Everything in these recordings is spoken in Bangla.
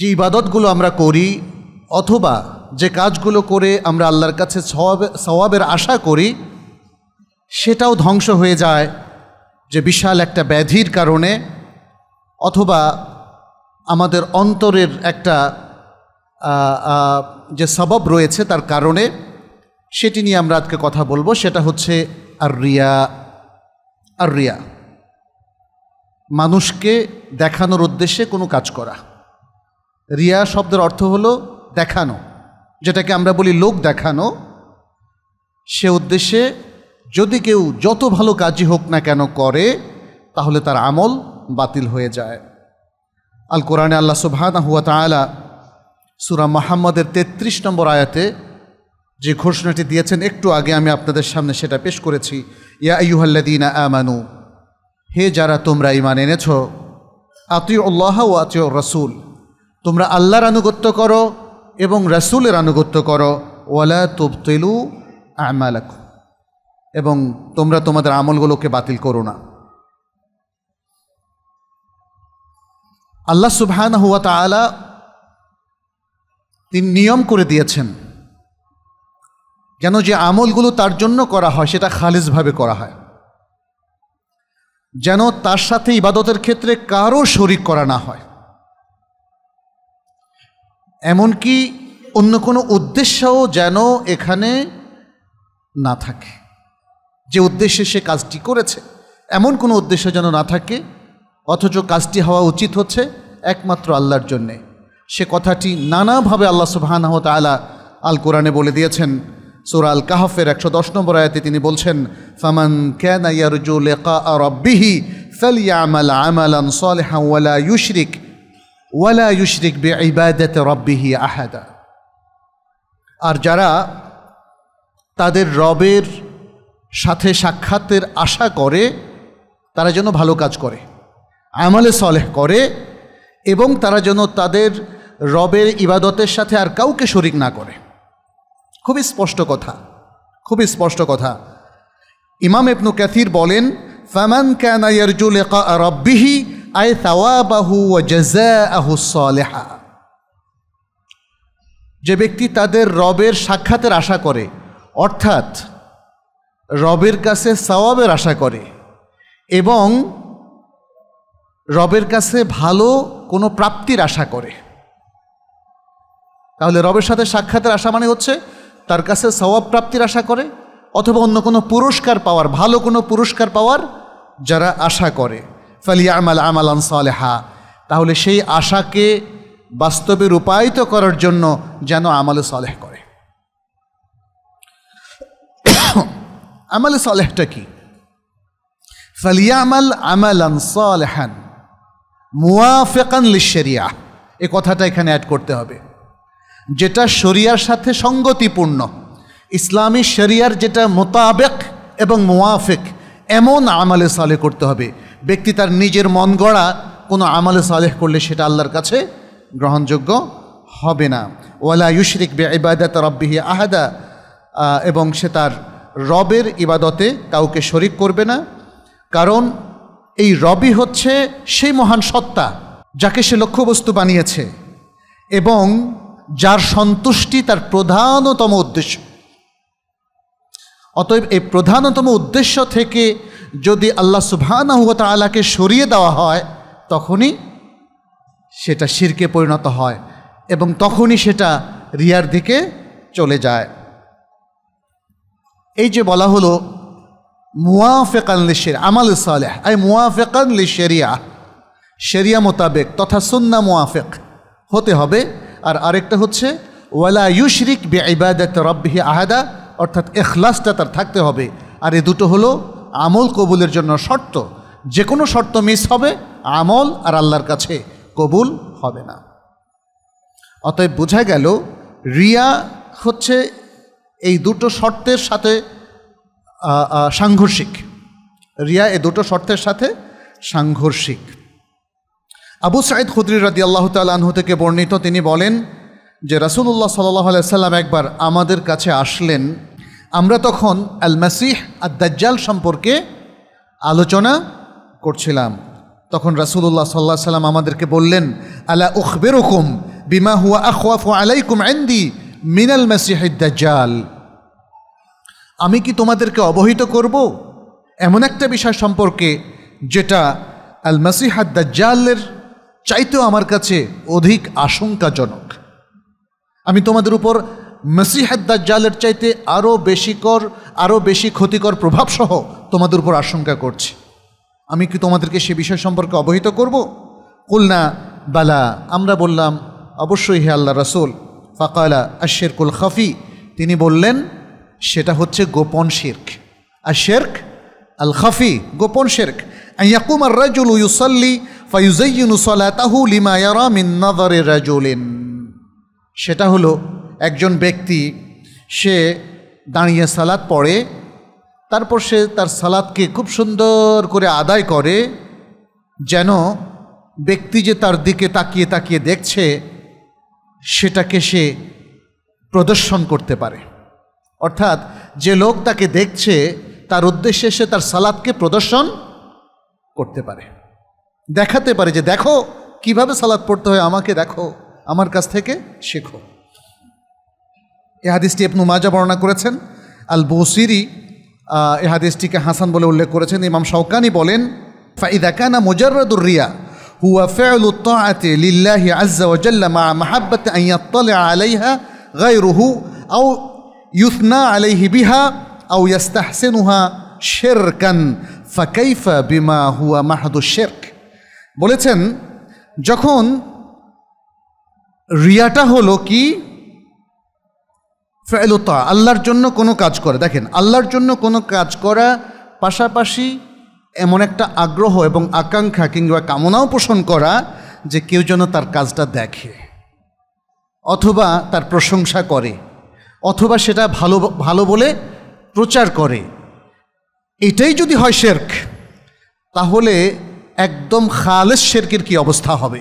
যে ইবাদতগুলো আমরা করি অথবা যে কাজগুলো করে আমরা আল্লাহর কাছে সওয়াবের আশা করি সেটাও ধ্বংস হয়ে যায় যে বিশাল একটা ব্যাধির কারণে অথবা আমাদের অন্তরের একটা যে সবাব রয়েছে তার কারণে সেটি নিয়ে আমরা আজকে কথা বলবো সেটা হচ্ছে আর রিয়া আর রিয়া মানুষকে দেখানোর উদ্দেশ্যে কোনো কাজ করা রিয়া শব্দের অর্থ হলো দেখানো যেটাকে আমরা বলি লোক দেখানো সে উদ্দেশ্যে যদি কেউ যত ভালো কাজই হোক না কেন করে তাহলে তার আমল বাতিল হয়ে যায় আল কোরআনে আল্লাহ সুবাহ সুরা মাহাম্মদের তেত্রিশ নম্বর আয়াতে যে ঘোষণাটি দিয়েছেন একটু আগে আমি আপনাদের সামনে সেটা পেশ করেছি ইয়া ইউহাল্লাদিনা আমানু হে যারা তোমরা ইমান এনেছ আতিউ আল্লাহ ও আতিউ রসুল তোমরা আল্লাহর আনুগত্য করো এবং রাসুলের আনুগত্য করো ওয়ালা তুবতেলু আমালাক এবং তোমরা তোমাদের আমলগুলোকে বাতিল করো না আল্লাহ সুবহান হুয়া তালা তিনি নিয়ম করে দিয়েছেন যেন যে আমলগুলো তার জন্য করা হয় সেটা খালিজভাবে করা হয় যেন তার সাথে ইবাদতের ক্ষেত্রে কারও শরিক করা না হয় এমনকি অন্য কোনো উদ্দেশ্যও যেন এখানে না থাকে যে উদ্দেশ্যে সে কাজটি করেছে এমন কোনো উদ্দেশ্য যেন না থাকে অথচ কাজটি হওয়া উচিত হচ্ছে একমাত্র আল্লাহর জন্যে সে কথাটি নানাভাবে আল্লাহ সুবাহ তালা আল কোরআনে বলে দিয়েছেন সুর আল কাহফের একশো দশ নম্বর আয়াতে তিনি বলছেন ফামান ক্যান আর লেকা রব্বিহি ফালিয়ামাল আমালান সলহা ওয়ালা ইউশরিক ওয়ালা ইউশরিক বে ইবাদত রব্বিহি আর যারা তাদের রবের সাথে সাক্ষাতের আশা করে তারা যেন ভালো কাজ করে আমলে সলেহ করে এবং তারা যেন তাদের রবের ইবাদতের সাথে আর কাউকে শরিক না করে খুবই স্পষ্ট কথা খুবই স্পষ্ট কথা ইমাম এবনু ক্যাথির বলেন ফ্যামান ক্যান জুল একা রব্বিহি আয় তাওয়াবাহু ও জজা আহু যে ব্যক্তি তাদের রবের সাক্ষাতের আশা করে অর্থাৎ রবের কাছে সওয়াবের আশা করে এবং রবের কাছে ভালো কোনো প্রাপ্তির আশা করে তাহলে রবের সাথে সাক্ষাতের আশা মানে হচ্ছে তার কাছে সওয়াব প্রাপ্তির আশা করে অথবা অন্য কোনো পুরস্কার পাওয়ার ভালো কোনো পুরস্কার পাওয়ার যারা আশা করে ফালিয়ামাল আমালান সালেহা তাহলে সেই আশাকে বাস্তবে রূপায়িত করার জন্য যেন আমালে সালেহ করে আমালে সলেহটা কি ফালিয়ামাল আমালান সালেহান মুয়াফেকান লিশেরিয়া এ কথাটা এখানে অ্যাড করতে হবে যেটা শরিয়ার সাথে সঙ্গতিপূর্ণ ইসলামী শরিয়ার যেটা মোতাবেক এবং মোয়াফেক এমন আমালে সালে করতে হবে ব্যক্তি তার নিজের মন গড়া কোনো আমালে সালেহ করলে সেটা আল্লাহর কাছে গ্রহণযোগ্য হবে না ওয়ালা ইউশরিক বে ইবাদাত রব্বিহি আহাদা এবং সে তার রবের ইবাদতে কাউকে শরিক করবে না কারণ এই রবি হচ্ছে সেই মহান সত্তা যাকে সে লক্ষ্যবস্তু বানিয়েছে এবং যার সন্তুষ্টি তার প্রধানতম উদ্দেশ্য অতএব এই প্রধানতম উদ্দেশ্য থেকে যদি আল্লাহ আলাকে সরিয়ে দেওয়া হয় তখনই সেটা শিরকে পরিণত হয় এবং তখনই সেটা রিয়ার দিকে চলে যায় এই যে বলা হলো মুয়াফেকান শের আমাল সালেহ আই মুয়াফেকান লি শেরিয়া শেরিয়া মোতাবেক তথা সুন্না মুয়াফেক হতে হবে আর আরেকটা হচ্ছে ওয়ালা ইউশরিক বে ইবাদ রব্বি আহাদা অর্থাৎ এখলাসটা তার থাকতে হবে আর এ দুটো হলো আমল কবুলের জন্য শর্ত যে কোনো শর্ত মিস হবে আমল আর আল্লাহর কাছে কবুল হবে না অতএব বোঝা গেল রিয়া হচ্ছে এই দুটো শর্তের সাথে সাংঘর্ষিক রিয়া এ দুটো শর্তের সাথে সাংঘর্ষিক আবু সাইদ খুদ্রি রাদি আল্লাহ তালাহ থেকে বর্ণিত তিনি বলেন যে রাসুল্লাহ সাল্লাহ আলাইসাল্লাম একবার আমাদের কাছে আসলেন আমরা তখন আল মাসিহ আর দাজ্জাল সম্পর্কে আলোচনা করছিলাম তখন রাসুল্লাহ সাল্লাহ সাল্লাম আমাদেরকে বললেন আলা উখবেরকুম বিমা হুয়া আখওয়াফু আলাইকুম আন্দি মিনাল মাসিহিদ দাজ্জাল আমি কি তোমাদেরকে অবহিত করব এমন একটা বিষয় সম্পর্কে যেটা আল মাসিহাদ দাজ্জালের চাইতেও আমার কাছে অধিক আশঙ্কাজনক আমি তোমাদের উপর মসিহাদ দাজ্জালের চাইতে আরও বেশি কর আরও বেশি ক্ষতিকর প্রভাবসহ তোমাদের উপর আশঙ্কা করছি আমি কি তোমাদেরকে সে বিষয় সম্পর্কে অবহিত করব কুলনা বালা আমরা বললাম অবশ্যই হে আল্লাহ রাসুল ফাকালা আশের কুল খাফি তিনি বললেন সেটা হচ্ছে গোপন শেরক আর শেরক আল খাফি গোপন শেরক ইয়াকুম আর রাজুল ইউসাল্লি ফাইউজাইনু তাহু লিমা ইয়ারা রাজুলিন সেটা হলো একজন ব্যক্তি সে দাঁড়িয়ে সালাদ পড়ে তারপর সে তার সালাদকে খুব সুন্দর করে আদায় করে যেন ব্যক্তি যে তার দিকে তাকিয়ে তাকিয়ে দেখছে সেটাকে সে প্রদর্শন করতে পারে অর্থাৎ যে লোক তাকে দেখছে তার উদ্দেশ্যে সে তার সালাদকে প্রদর্শন করতে পারে দেখাতে পারে যে দেখো কিভাবে সালাদ পড়তে হয় আমাকে দেখো আমার কাছ থেকে শেখো এ হাদিসটি এপনু মাজা বর্ণনা করেছেন আল বসিরি এ হাদিসটিকে হাসান বলে উল্লেখ করেছেন ইমাম শৌকানি বলেন ফাইদাকানা মুজাররাদুর রিয়া হুয়া ফেল الطاعة لله عز وجل مع محبة أن يطلع عليها غيره আলাইহি বিহা عليه بها أو শের কান فكيف বিমা হুয়া মাহাদু الشرك বলেছেন যখন রিয়াটা হলো কি ফেলতা আল্লাহর জন্য কোনো কাজ করে দেখেন আল্লাহর জন্য কোনো কাজ করা পাশাপাশি এমন একটা আগ্রহ এবং আকাঙ্ক্ষা কিংবা কামনাও পোষণ করা যে কেউ যেন তার কাজটা দেখে অথবা তার প্রশংসা করে অথবা সেটা ভালো ভালো বলে প্রচার করে এটাই যদি হয় শেরক তাহলে একদম খালেস শেরকের কি অবস্থা হবে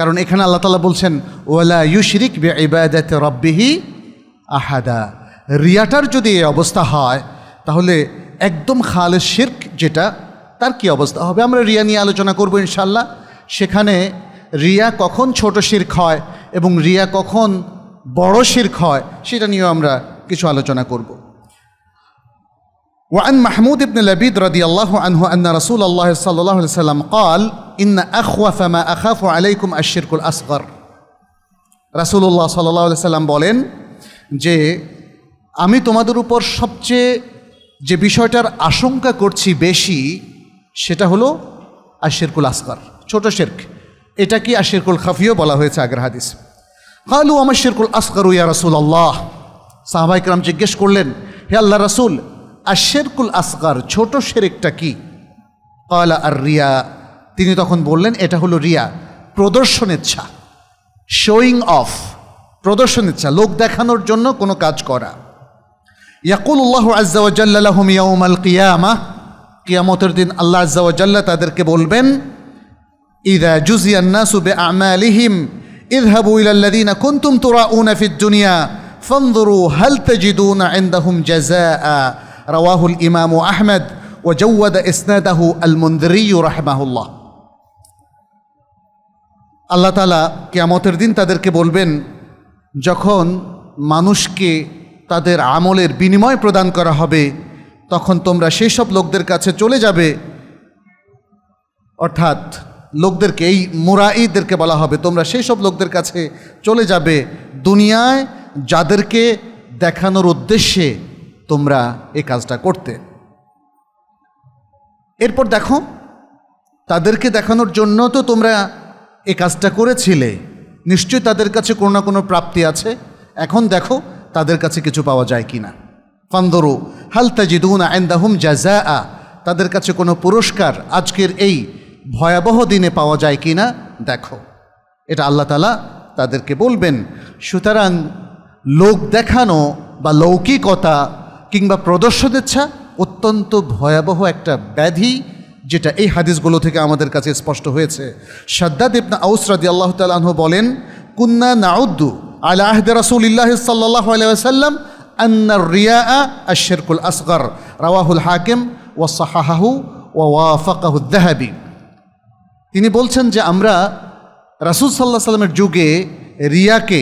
কারণ এখানে আল্লাহ তালা বলছেন ওয়ালা ইউশরিক বে ইবাদাত রব্বিহি আহাদা রিয়াটার যদি এই অবস্থা হয় তাহলে একদম খাল শির্ক যেটা তার কি অবস্থা হবে আমরা রিয়া নিয়ে আলোচনা করবো ইনশাল্লাহ সেখানে রিয়া কখন ছোট শির্ক হয় এবং রিয়া কখন বড় শির্ক হয় সেটা নিয়েও আমরা কিছু আলোচনা করবো وعن محمود بن لبيد رضي الله عنه أن رسول الله صلى الله عليه وسلم قال إن أخوف ما أخاف عليكم الشرك الأصغر رسول الله صلى الله عليه وسلم বলেন যে আমি তোমাদের উপর সবচেয়ে যে বিষয়টার আশঙ্কা করছি বেশি সেটা হলো আশিরকুল আসগর ছোট শেরক এটা কি আশিরকুল খাফিও বলা হয়েছে আগের হাদিস কালু আমার শিরকুল আসগর ইয়া রসুল আল্লাহ সাহাবাইকরাম জিজ্ঞেস করলেন হে আল্লাহ রসুল আর শেরকুল আসগার ছোট শেরেকটা কি কয়লা আর রিয়া তিনি তখন বললেন এটা হলো রিয়া প্রদর্শনের ছা শোয়িং অফ প্রদর্শনের ছা লোক দেখানোর জন্য কোনো কাজ করা ইয়াকুল্লাহ আজ্জাওয়াজাল্লাহম মিয়াউমাল কিয়ামা কিয়ামতের দিন আল্লাহ আজ্জাওয়াজাল্লাহ তাদেরকে বলবেন ইদা জুজিয়ান্না সুবে আমালিহিম ইদহাবু ইলাল্লাদিনা কুন্তুম তোরা উনাফিদ দুনিয়া ফন্দরু হাল তাজিদুনা ইন্দাহুম জাজাআ رواه الإمام أحمد وجود إسناده المنذري رحمه الله আল্লাহ তালা কেয়ামতের দিন তাদেরকে বলবেন যখন মানুষকে তাদের আমলের বিনিময় প্রদান করা হবে তখন তোমরা সেই সব লোকদের কাছে চলে যাবে অর্থাৎ লোকদেরকে এই মুরাঈদেরকে বলা হবে তোমরা সেই সব লোকদের কাছে চলে যাবে দুনিয়ায় যাদেরকে দেখানোর উদ্দেশ্যে তোমরা এ কাজটা করতে এরপর দেখো তাদেরকে দেখানোর জন্য তো তোমরা এ কাজটা করেছিলে নিশ্চয় তাদের কাছে কোনো না কোনো প্রাপ্তি আছে এখন দেখো তাদের কাছে কিছু পাওয়া যায় কি না ফান্দরু হাল তাজিদুন আইন্দাহুম জাজা আ তাদের কাছে কোনো পুরস্কার আজকের এই ভয়াবহ দিনে পাওয়া যায় কি না দেখো এটা আল্লাহ তালা তাদেরকে বলবেন সুতরাং লোক দেখানো বা লৌকিকতা কিংবা প্রদর্শদেচ্ছা অত্যন্ত ভয়াবহ একটা ব্যাধি যেটা এই হাদিসগুলো থেকে আমাদের কাছে স্পষ্ট হয়েছে সাদ্দা দেবনা আউসরাদি আল্লাহ তালহ বলেন কুন্না নাউদ্দু আলা আহদ রাসুলিল্লাহ সাল্লাহ আলাইসাল্লাম আন্না রিয়া আশেরকুল আসগর রাওয়াহুল হাকিম ও সাহাহু ও ওয়াফাকাহুদ্দাহাবি তিনি বলছেন যে আমরা রাসুল সাল্লাহ সাল্লামের যুগে রিয়াকে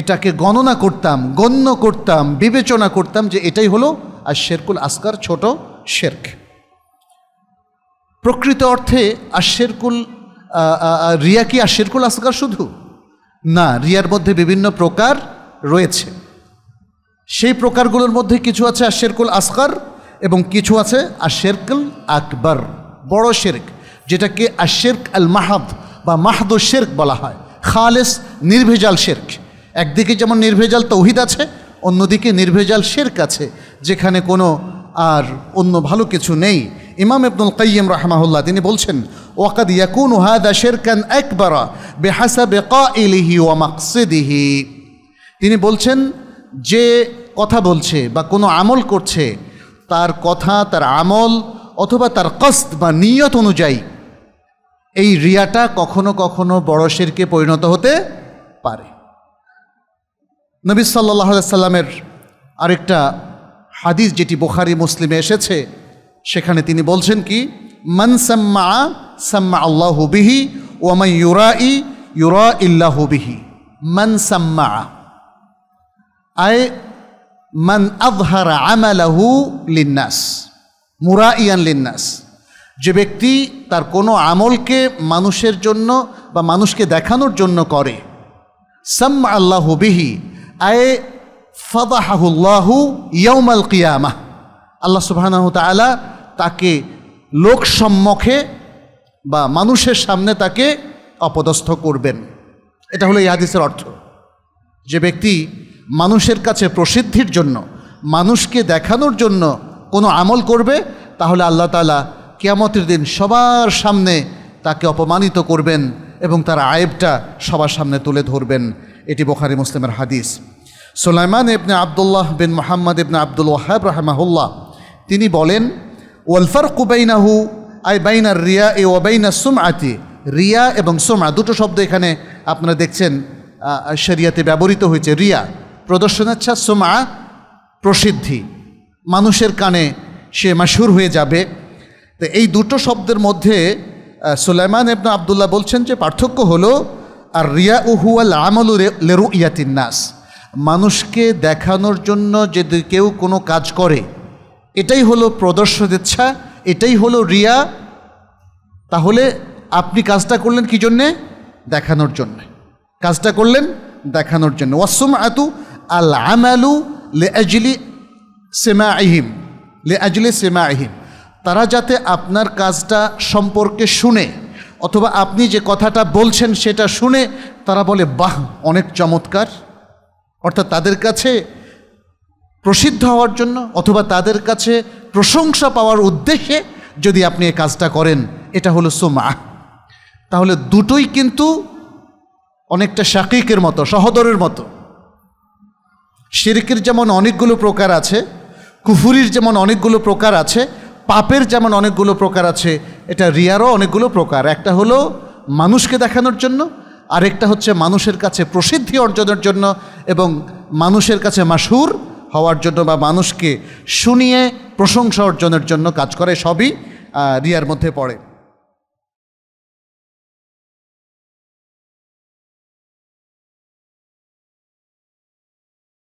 এটাকে গণনা করতাম গণ্য করতাম বিবেচনা করতাম যে এটাই হলো আর শেরকুল আসকার ছোট শেরক প্রকৃত অর্থে আর শেরকুল রিয়া কি আর শেরকুল আসকার শুধু না রিয়ার মধ্যে বিভিন্ন প্রকার রয়েছে সেই প্রকারগুলোর মধ্যে কিছু আছে আর শেরকুল আসগার এবং কিছু আছে আর শেরকুল আকবর বড় শেরক যেটাকে আর শেরক আল মাহাদ বা মাহাদ শেরক বলা হয় খালেস নির্ভেজাল শেরক একদিকে যেমন নির্ভেজাল তৌহিদ আছে অন্যদিকে নির্ভেজাল শেরক আছে যেখানে কোনো আর অন্য ভালো কিছু নেই ইমাম আব্দুল কাইম রাহমাহুল্লাহ তিনি বলছেন ওয়াকাদ ইয়াকুন হাদা শেরকান একবারা বেকা ইলিহি ওয়া মাকসিদিহি তিনি বলছেন যে কথা বলছে বা কোনো আমল করছে তার কথা তার আমল অথবা তার কস্ত বা নিয়ত অনুযায়ী এই রিয়াটা কখনো কখনো বড় শেরকে পরিণত হতে পারে নবী সাল্লাহ সাল্লামের আরেকটা হাদিস যেটি বোখারি মুসলিমে এসেছে সেখানে তিনি বলছেন কি মান সাম্মা সাম্মা আল্লাহ বিহি ওয়ামাই ইউরা ই ইউরা ইল্লাহ বিহি মান সাম্মা আয় মান আবহারা আমালাহু লিন্নাস মুরা ইয়ান লিন্নাস যে ব্যক্তি তার কোনো আমলকে মানুষের জন্য বা মানুষকে দেখানোর জন্য করে সাম্মা আল্লাহ বিহি আয়ে ফদাহাহুল্লাহু ইয়ৌমাল কিয়ামা আল্লাহ সুবাহ তালা তাকে লোক সম্মুখে বা মানুষের সামনে তাকে অপদস্থ করবেন এটা হলো ইহাদিসের অর্থ যে ব্যক্তি মানুষের কাছে প্রসিদ্ধির জন্য মানুষকে দেখানোর জন্য কোনো আমল করবে তাহলে আল্লাহ তালা কিয়ামতের দিন সবার সামনে তাকে অপমানিত করবেন এবং তার আয়েবটা সবার সামনে তুলে ধরবেন এটি বোখারি মুসলিমের হাদিস সোলাইমান ইবনে আবদুল্লাহ বিন মোহাম্মদ ইবনে আব্দুল ওয়াহাব রহমাহুল্লাহ তিনি বলেন ওয়ালফার কুবাইনাহু আই বাইনার রিয়া এ ওয়াবাইনা সুমআতি রিয়া এবং সুমআ দুটো শব্দ এখানে আপনারা দেখছেন শরিয়াতে ব্যবহৃত হয়েছে রিয়া প্রদর্শনাচ্ছা সুমআ প্রসিদ্ধি মানুষের কানে সে মাসুর হয়ে যাবে তো এই দুটো শব্দের মধ্যে সুলাইমান এবনা আবদুল্লাহ বলছেন যে পার্থক্য হলো আর রিয়া উহুয়াল আমলু লেরু ইয়াতিন নাস মানুষকে দেখানোর জন্য যদি কেউ কোনো কাজ করে এটাই হলো প্রদর্শনেচ্ছা এটাই হলো রিয়া তাহলে আপনি কাজটা করলেন কি জন্যে দেখানোর জন্য কাজটা করলেন দেখানোর জন্য ওয়াসুম আতু আল আমালু লে আজলি সেমা আহিম লে আজলি সেমা আহিম তারা যাতে আপনার কাজটা সম্পর্কে শুনে অথবা আপনি যে কথাটা বলছেন সেটা শুনে তারা বলে বাহ অনেক চমৎকার অর্থাৎ তাদের কাছে প্রসিদ্ধ হওয়ার জন্য অথবা তাদের কাছে প্রশংসা পাওয়ার উদ্দেশ্যে যদি আপনি এই কাজটা করেন এটা হলো সোমা তাহলে দুটোই কিন্তু অনেকটা শাকিকের মতো সহদরের মতো শিরকির যেমন অনেকগুলো প্রকার আছে কুফুরির যেমন অনেকগুলো প্রকার আছে পাপের যেমন অনেকগুলো প্রকার আছে এটা রিয়ারও অনেকগুলো প্রকার একটা হলো মানুষকে দেখানোর জন্য আরেকটা হচ্ছে মানুষের কাছে প্রসিদ্ধি অর্জনের জন্য এবং মানুষের কাছে মাসুর হওয়ার জন্য বা মানুষকে শুনিয়ে প্রশংসা অর্জনের জন্য কাজ করে সবই রিয়ার মধ্যে পড়ে